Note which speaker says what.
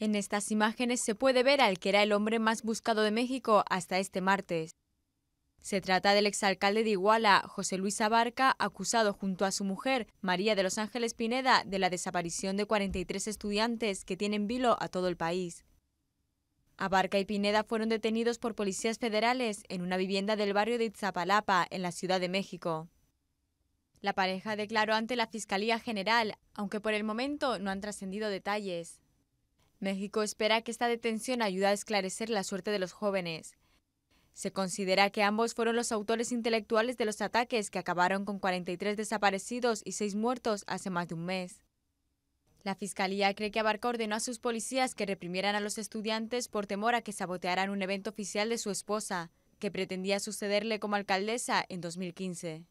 Speaker 1: En estas imágenes se puede ver al que era el hombre más buscado de México hasta este martes. Se trata del exalcalde de Iguala, José Luis Abarca, acusado junto a su mujer, María de los Ángeles Pineda, de la desaparición de 43 estudiantes que tienen vilo a todo el país. Abarca y Pineda fueron detenidos por policías federales en una vivienda del barrio de Iztapalapa, en la Ciudad de México. La pareja declaró ante la Fiscalía General, aunque por el momento no han trascendido detalles. México espera que esta detención ayude a esclarecer la suerte de los jóvenes. Se considera que ambos fueron los autores intelectuales de los ataques que acabaron con 43 desaparecidos y 6 muertos hace más de un mes. La fiscalía cree que Abarca ordenó a sus policías que reprimieran a los estudiantes por temor a que sabotearan un evento oficial de su esposa, que pretendía sucederle como alcaldesa en 2015.